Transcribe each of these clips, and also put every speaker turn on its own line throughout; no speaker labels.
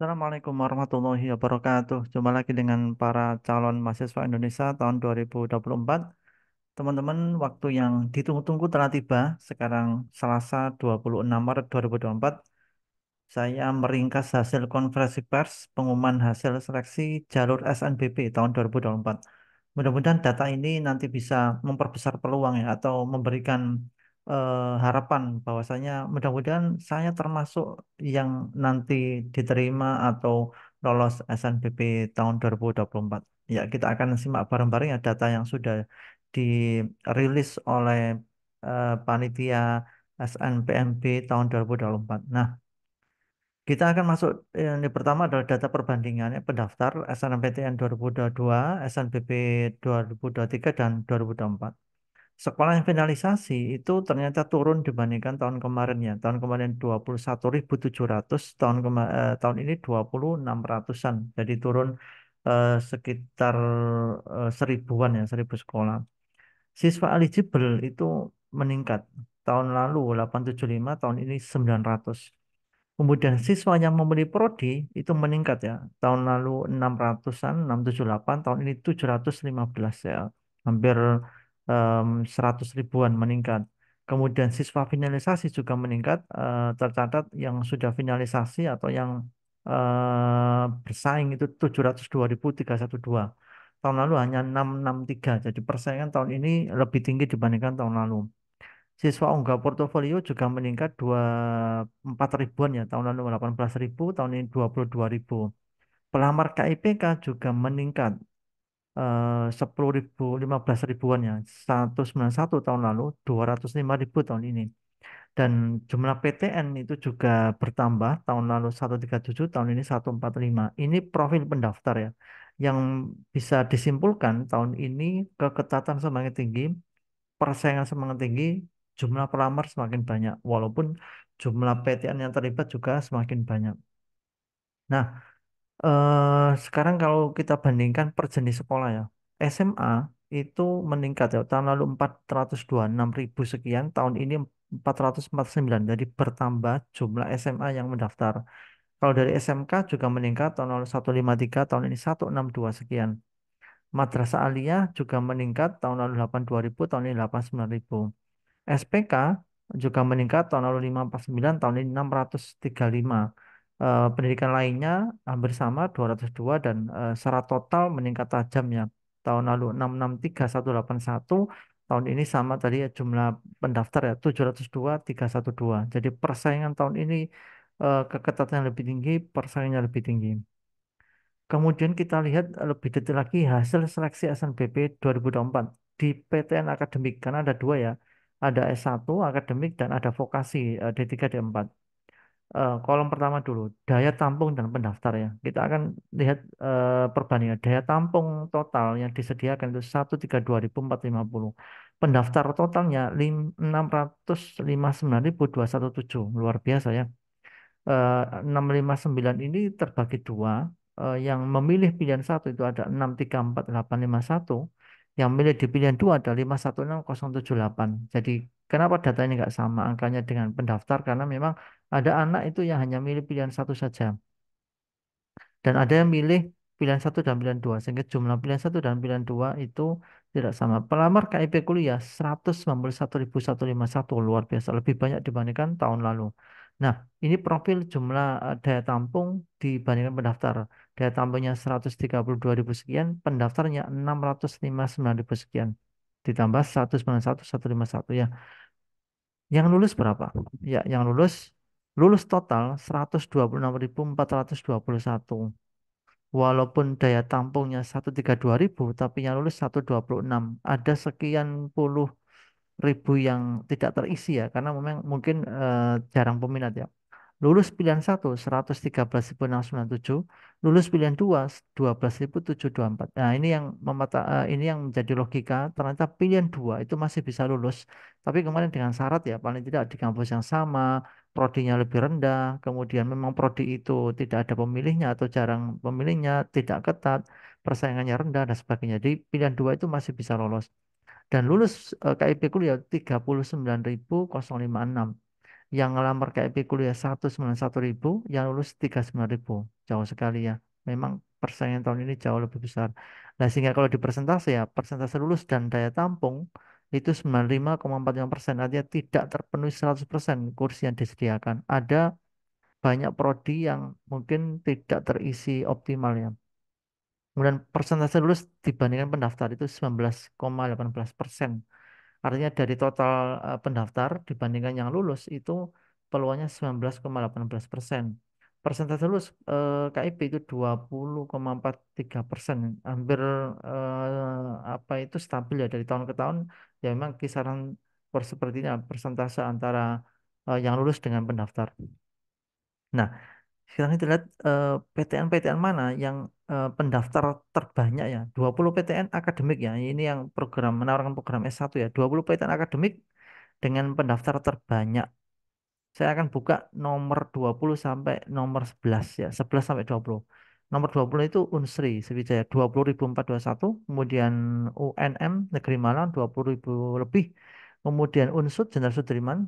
Assalamualaikum warahmatullahi wabarakatuh. Jumpa lagi dengan para calon mahasiswa Indonesia tahun 2024. Teman-teman, waktu yang ditunggu-tunggu telah tiba. Sekarang Selasa 26 Maret 2024. Saya meringkas hasil konferensi pers pengumuman hasil seleksi jalur SNBP tahun 2024. Mudah-mudahan data ini nanti bisa memperbesar peluang ya atau memberikan Eh, harapan bahwasanya mudah-mudahan saya termasuk yang nanti diterima atau lolos SNBP tahun 2024. Ya, kita akan simak bareng-bareng ya data yang sudah dirilis oleh uh, panitia SNPMB tahun 2024. Nah, kita akan masuk yang eh, pertama adalah data perbandingannya pendaftar SNMPTN 2022, SNBP 2023 dan 2024 sekolah yang finalisasi itu ternyata turun dibandingkan tahun kemarin ya. Tahun kemarin 21.700, tahun kema eh, tahun ini 2600-an. Jadi turun eh, sekitar eh, seribuan ya, seribu sekolah. Siswa eligible itu meningkat. Tahun lalu 875, tahun ini 900. Kemudian siswa yang memilih prodi itu meningkat ya. Tahun lalu 600-an, 678, tahun ini 715 ya. Hampir um, 100 ribuan meningkat. Kemudian siswa finalisasi juga meningkat, uh, tercatat yang sudah finalisasi atau yang uh, bersaing itu 702.312. Tahun lalu hanya 663, jadi persaingan tahun ini lebih tinggi dibandingkan tahun lalu. Siswa unggah portofolio juga meningkat 24 ribuan ya, tahun lalu 18 ribu, tahun ini 22 ribu. Pelamar KIPK juga meningkat Eh, sepuluh ribu, lima belas ribuan ya, 191 tahun lalu, 205 ribu tahun ini. Dan jumlah PTN itu juga bertambah tahun lalu 137, tahun ini 145. Ini profil pendaftar ya, yang bisa disimpulkan tahun ini keketatan semakin tinggi, persaingan semakin tinggi, jumlah pelamar semakin banyak, walaupun jumlah PTN yang terlibat juga semakin banyak. Nah, Uh, sekarang kalau kita bandingkan per jenis sekolah ya, SMA itu meningkat ya. Tahun lalu 426 ribu sekian, tahun ini 449. Jadi bertambah jumlah SMA yang mendaftar. Kalau dari SMK juga meningkat tahun lalu 153, tahun ini 162 sekian. Madrasah Aliyah juga meningkat tahun lalu ribu tahun ini ribu SPK juga meningkat tahun lalu 549, tahun ini 635 uh, pendidikan lainnya hampir sama 202 dan uh, secara total meningkat tajam ya. Tahun lalu 663181 tahun ini sama tadi ya jumlah pendaftar ya 702312 312. Jadi persaingan tahun ini keketatan eh, keketatannya lebih tinggi, persaingannya lebih tinggi. Kemudian kita lihat lebih detail lagi hasil seleksi SNBP 2024 di PTN akademik karena ada dua ya, ada S1 akademik dan ada vokasi D3 D4 uh, kolom pertama dulu, daya tampung dan pendaftar ya. Kita akan lihat uh, perbandingan. Daya tampung total yang disediakan itu satu tiga dua empat lima puluh Pendaftar totalnya lima ratus sembilan ribu dua satu tujuh Luar biasa ya. Eh, enam lima sembilan ini terbagi dua. yang memilih pilihan satu itu ada enam tiga empat delapan lima satu Yang memilih di pilihan dua ada delapan Jadi Kenapa ini nggak sama angkanya dengan pendaftar? Karena memang ada anak itu yang hanya milih pilihan satu saja. Dan ada yang milih pilihan satu dan pilihan dua. Sehingga jumlah pilihan satu dan pilihan dua itu tidak sama. Pelamar KIP kuliah 191.151 luar biasa. Lebih banyak dibandingkan tahun lalu. Nah, ini profil jumlah eh, daya tampung dibandingkan pendaftar. Daya tampungnya 132.000 sekian, pendaftarnya 659.000 sekian. Ditambah 191.151 ya. Yang lulus berapa? Ya, yang lulus lulus total 126.421. Walaupun daya tampungnya 132.000, tapi yang lulus 126. Ada sekian puluh ribu yang tidak terisi ya, karena memang mungkin uh, jarang peminat ya. Lulus pilihan 1 113.697, lulus pilihan 2 12.724. Nah, ini yang memata eh, ini yang menjadi logika, ternyata pilihan 2 itu masih bisa lulus, tapi kemarin dengan syarat ya paling tidak di kampus yang sama, prodinya lebih rendah, kemudian memang prodi itu tidak ada pemilihnya atau jarang pemilihnya, tidak ketat, persaingannya rendah dan sebagainya. Jadi pilihan 2 itu masih bisa lolos. Dan lulus eh, KIP kuliah 39.056 yang ngelamar ke IP kuliah 191 ribu, yang lulus 39 ribu. Jauh sekali ya. Memang persaingan tahun ini jauh lebih besar. Nah, sehingga kalau di persentase ya, persentase lulus dan daya tampung itu 95,45 persen, artinya tidak terpenuhi 100 persen kursi yang disediakan. Ada banyak prodi yang mungkin tidak terisi optimal ya. Kemudian persentase lulus dibandingkan pendaftar itu 19,18 persen Artinya dari total pendaftar dibandingkan yang lulus itu peluangnya 19,18 persen. Persentase lulus eh, KIP itu 20,43 persen, hampir eh, apa itu stabil ya dari tahun ke tahun. Ya memang kisaran per sepertinya persentase antara eh, yang lulus dengan pendaftar. Nah, sekarang kita lihat PTN-PTN mana yang Eh, pendaftar terbanyak ya 20 PTN akademik ya ini yang program menawarkan program S1 ya 20 PTN akademik dengan pendaftar terbanyak saya akan buka nomor 20 sampai nomor 11 ya 11 sampai 20 nomor 20 itu Unsri Sriwijaya 20.421 kemudian UNM Negeri Malang 20.000 lebih kemudian Unsud Jenderal Sudirman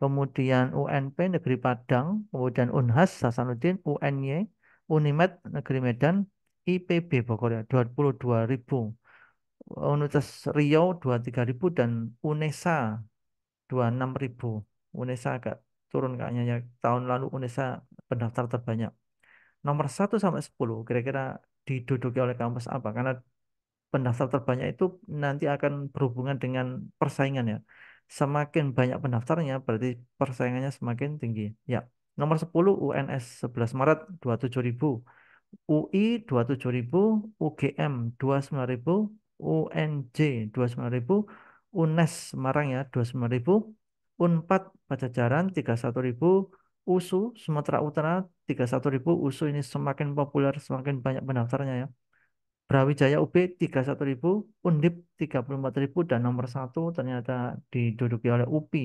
kemudian UNP Negeri Padang kemudian Unhas Hasanuddin UNY Unimed Negeri Medan IPB Bogor ya 22.000 Universitas Riau 23.000 dan UNESA 26.000 UNESA agak turun kayaknya ya tahun lalu UNESA pendaftar terbanyak nomor 1 sampai 10 kira-kira diduduki oleh kampus apa karena pendaftar terbanyak itu nanti akan berhubungan dengan persaingan ya semakin banyak pendaftarnya berarti persaingannya semakin tinggi ya nomor 10 UNS 11 Maret 27.000 UI 27000, UGM 29000, UNJ 29000, UNES Semarang ya 29000, UNPAD e Pajajaran 31000, USU Sumatera Utara 31000, USU ini semakin populer, semakin banyak pendaftarnya ya. Brawijaya UB 31000, Undip 34000 dan nomor satu ternyata diduduki oleh UPI,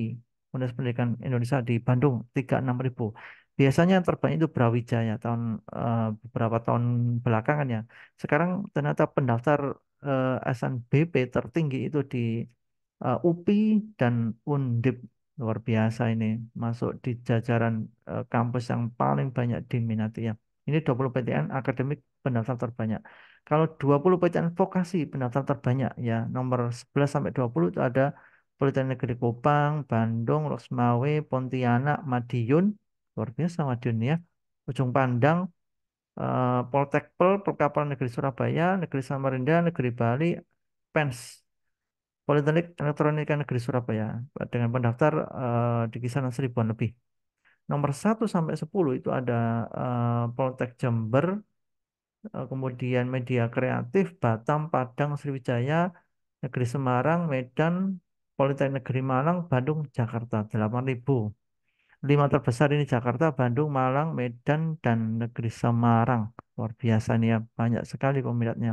Universitas Pendidikan Indonesia di Bandung 36000 biasanya yang terbanyak itu Brawijaya tahun uh, beberapa tahun belakangan ya. Sekarang ternyata pendaftar eh, SNBP tertinggi itu di eh, UPI dan Undip luar biasa ini masuk di jajaran eh, kampus yang paling banyak diminati ya. Ini 20 PTN akademik pendaftar terbanyak. Kalau 20 PTN vokasi pendaftar terbanyak ya nomor 11 sampai 20 itu ada Politeknik Negeri Kupang, Bandung, Rosmawe, Pontianak, Madiun, luar biasa Madiun ya ujung pandang uh, eh, Poltekpel Perkapalan Negeri Surabaya Negeri Samarinda Negeri Bali Pens Politeknik Elektronika Negeri Surabaya dengan pendaftar uh, di kisaran seribuan lebih nomor 1 sampai 10 itu ada uh, Poltek Jember uh, kemudian media kreatif Batam Padang Sriwijaya Negeri Semarang Medan Politeknik Negeri Malang Bandung Jakarta 8000 lima terbesar ini Jakarta, Bandung, Malang, Medan, dan negeri Semarang. Luar biasa nih ya, banyak sekali peminatnya.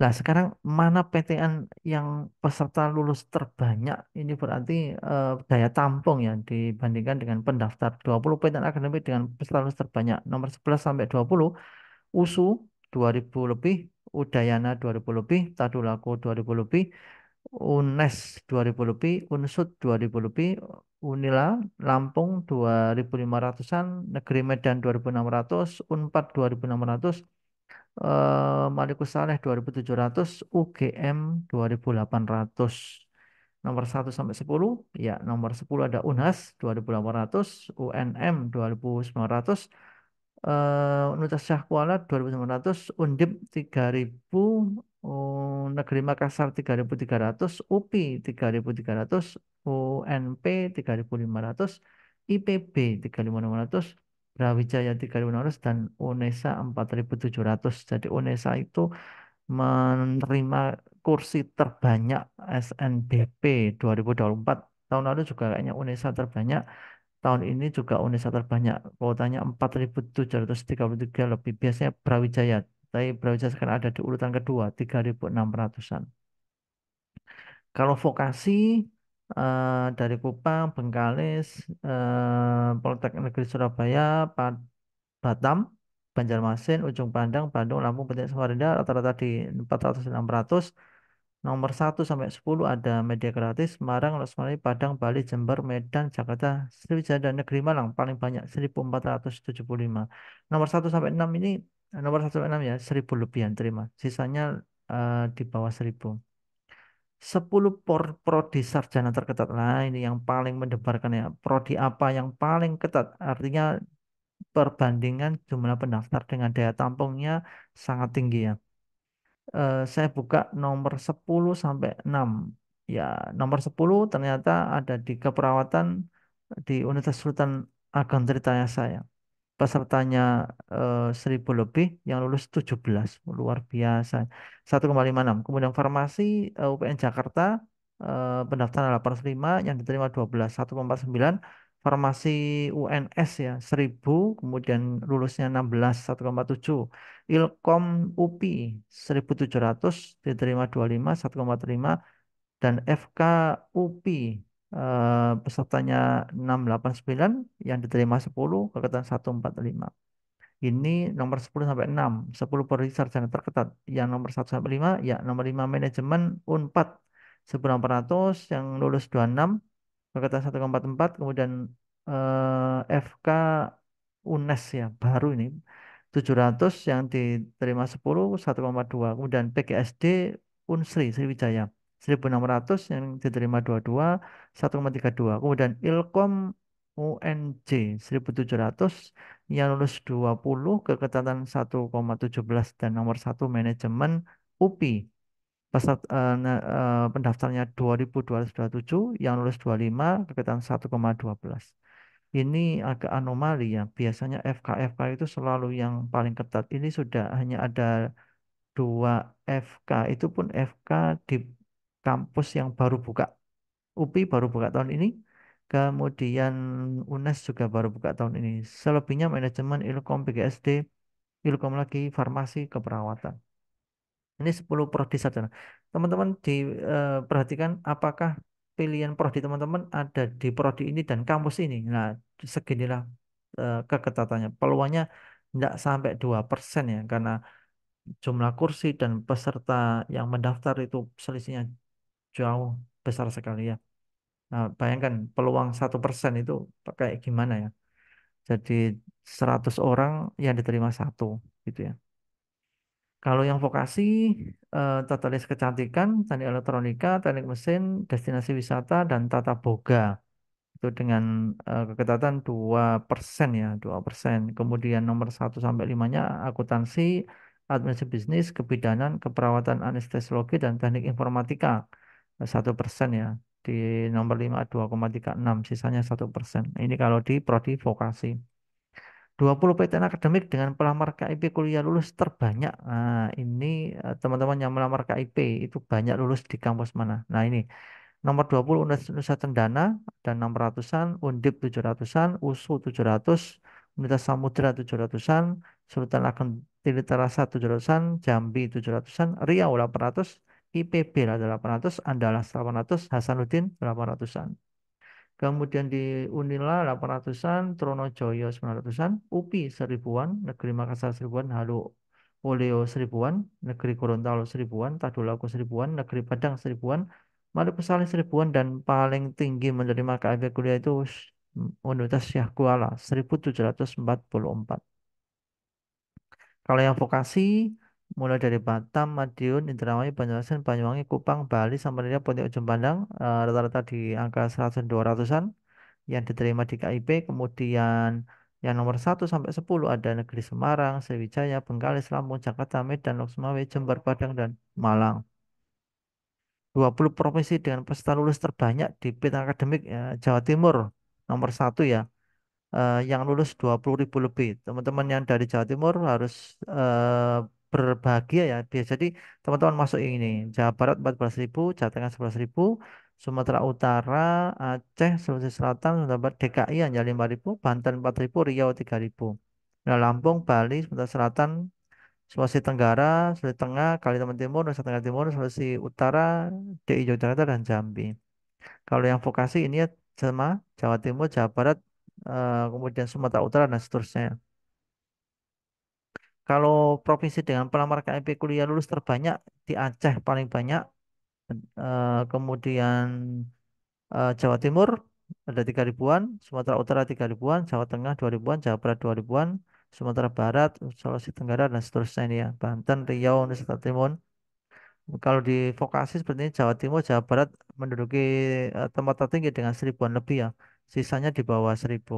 Nah, sekarang mana PTN yang peserta lulus terbanyak ini berarti eh, daya tampung ya dibandingkan dengan pendaftar 20 PTN akademik dengan peserta lulus terbanyak nomor 11 sampai 20 USU 2000 lebih, Udayana 2000 lebih, Tadulako 2000 lebih, UNES 2000 lebih, UNSUD 2000 lebih, Unila Lampung 2500-an, Negeri Medan 2600, Unpad 2600, eh, Malikus Saleh 2700, UGM 2800. Nomor 1 sampai 10, ya nomor 10 ada Unhas 2800, UNM 2900, eh, Universitas Syahkuala 2900, Undip 3000, oh, Negeri Makassar 3.300, UPI 3.300, UNP 3.500, IPB 3.500, Brawijaya 3500 dan UNESA 4.700. Jadi UNESA itu menerima kursi terbanyak SNBP 2024. Tahun lalu juga kayaknya UNESA terbanyak. Tahun ini juga UNESA terbanyak. Kuotanya 4.733 lebih. Biasanya Brawijaya tapi Brawijaya sekarang ada di urutan kedua, 3.600-an. Kalau vokasi uh, dari Kupang, Bengkalis, uh, eh, Politeknik Negeri Surabaya, Pat Batam, Banjarmasin, Ujung Pandang, Bandung, Lampung, Banten, Samarinda rata-rata di 400 600. Nomor 1 sampai 10 ada media gratis, Semarang, Losmari, Padang, Bali, Jember, Medan, Jakarta, Sriwijaya, dan Negeri Malang paling banyak 1475. Nomor 1 sampai 6 ini Nah, nomor 16 ya, 1000 lebih yang terima. Sisanya uh, di bawah 1000. 10 por, prodi sarjana terketat. Nah, ini yang paling mendebarkan ya. Prodi apa yang paling ketat? Artinya perbandingan jumlah pendaftar dengan daya tampungnya sangat tinggi ya. Uh, saya buka nomor 10 sampai 6. Ya, nomor 10 ternyata ada di keperawatan di Universitas Sultan Ageng Tritayasa saya pesertanya 1.000 eh, lebih, yang lulus 17. Luar biasa. 1,56. Kemudian farmasi eh, UPN Jakarta eh, pendaftaran 85, yang diterima 12, 1,49. Farmasi UNS ya 1000, kemudian lulusnya 16, 1,7. Ilkom UPI 1700, diterima 25, 1,5. Dan FK UPI Eh, pesertanya 689, yang diterima 10, keketuaan 145. Ini nomor 10 sampai 6, 10 prodi sarjana terketat. Yang nomor 1 sampai 5, ya nomor 5 manajemen UNPAD 1400, yang lulus 26, keketuaan 144, kemudian eh, FK UNES ya, baru ini 700 yang diterima 10 1,2 kemudian PGSD Unsri Sriwijaya 1600 yang diterima 22 1,32 kemudian Ilkom UNJ 1700 yang lulus 20 keketatan 1,17 dan nomor 1 manajemen UPI Pesat, uh, uh, eh, pendaftarnya 2227 yang lulus 25 keketatan 1,12 ini agak anomali ya. Biasanya FK-FK itu selalu yang paling ketat. Ini sudah hanya ada dua FK, itu pun FK di kampus yang baru buka. UPI baru buka tahun ini, kemudian UNES juga baru buka tahun ini. Selebihnya manajemen, ilkom, PGSD, ilkom lagi, farmasi, keperawatan. Ini 10 prodi saja. Teman-teman diperhatikan eh, apakah pilihan prodi teman-teman ada di prodi ini dan kampus ini. Nah, seginilah eh, keketatannya. Peluangnya tidak sampai 2% ya, karena jumlah kursi dan peserta yang mendaftar itu selisihnya jauh besar sekali ya. Nah, bayangkan peluang satu persen itu kayak gimana ya? Jadi 100 orang yang diterima satu gitu ya. Kalau yang vokasi, eh, tata list kecantikan, teknik elektronika, teknik mesin, destinasi wisata, dan tata boga. Itu dengan eh, keketatan persen ya, dua persen Kemudian nomor satu sampai limanya akuntansi, administrasi bisnis, kebidanan, keperawatan anestesiologi, dan teknik informatika satu persen ya di nomor 5 2,36 sisanya satu persen ini kalau di prodi vokasi 20 PTN akademik dengan pelamar KIP kuliah lulus terbanyak nah, ini eh, teman-teman yang melamar KIP itu banyak lulus di kampus mana nah ini nomor 20 Nusa Tendana dan 600-an Undip 700-an USU 700 Universitas Samudra 700-an Sultan Ageng Rasa 700-an Jambi 700-an Riau 800 IPB lah 800, Andalas 800, Hasanuddin 800-an. Kemudian di Unila 800-an, Tronojoyo 900-an, UPI 1000-an, Negeri Makassar 1000-an, Halu Oleo 1000-an, Negeri Gorontalo 1000-an, Tadulako 1000-an, Negeri Padang 1000-an, Malik Pesali 1000-an dan paling tinggi menerima KIP kuliah itu Universitas Syah Kuala 1744. Kalau yang vokasi mulai dari Batam, Madiun, Indramayu, Banyuasin, Banyuwangi, Kupang, Bali, sampai Samarinda, Pontianak, Ujung Pandang, rata eh, rata-rata di angka 100 200-an yang diterima di KIP, kemudian yang nomor 1 sampai 10 ada negeri Semarang, Sriwijaya, Bengkalis, Lampung, Jakarta, Medan, Lok Jember, Padang, dan Malang. 20 provinsi dengan peserta lulus terbanyak di bidang akademik ya, Jawa Timur nomor satu ya Uh, yang lulus 20.000 lebih. Teman-teman yang dari Jawa Timur harus uh, berbahagia ya biasa jadi teman-teman masuk ini Jawa Barat 14.000 Jawa Tengah 11.000 Sumatera Utara Aceh Sulawesi Selatan Sumatera Barat DKI hanya 5.000 Banten 4.000 Riau 3.000 nah Lampung Bali Sumatera Selatan Sulawesi Tenggara Sulawesi Tengah Kalimantan Timur Nusa Tenggara Timur Sulawesi Utara DI Yogyakarta dan Jambi kalau yang vokasi ini ya sama Jawa Timur Jawa Barat eh, kemudian Sumatera Utara dan seterusnya kalau provinsi dengan pelamar KIP kuliah lulus terbanyak di Aceh paling banyak, uh, kemudian uh, Jawa Timur ada tiga ribuan, Sumatera Utara tiga ribuan, Jawa Tengah dua ribuan, Jawa Barat dua ribuan, Sumatera Barat, Sulawesi Tenggara dan seterusnya ini ya, Banten, Riau, Nusa Tenggara Timur. Kalau di vokasi seperti ini Jawa Timur, Jawa Barat menduduki eh, tempat tertinggi dengan seribuan lebih ya, sisanya di bawah seribu.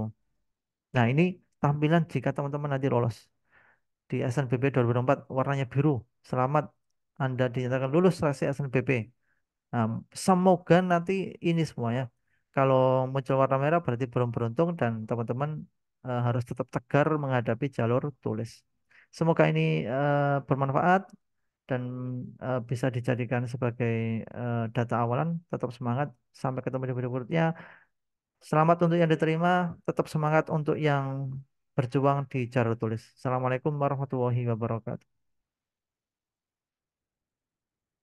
Nah ini tampilan jika teman-teman nanti lolos di SNBP 2004 warnanya biru. Selamat Anda dinyatakan lulus seleksi SNBP. Nah, semoga nanti ini semua ya. Kalau muncul warna merah berarti belum beruntung dan teman-teman uh, harus tetap tegar menghadapi jalur tulis. Semoga ini uh, bermanfaat dan uh, bisa dijadikan sebagai uh, data awalan. Tetap semangat. Sampai ketemu di video berikutnya. Selamat untuk yang diterima, tetap semangat untuk yang berjuang di jalur tulis. Assalamualaikum warahmatullahi wabarakatuh.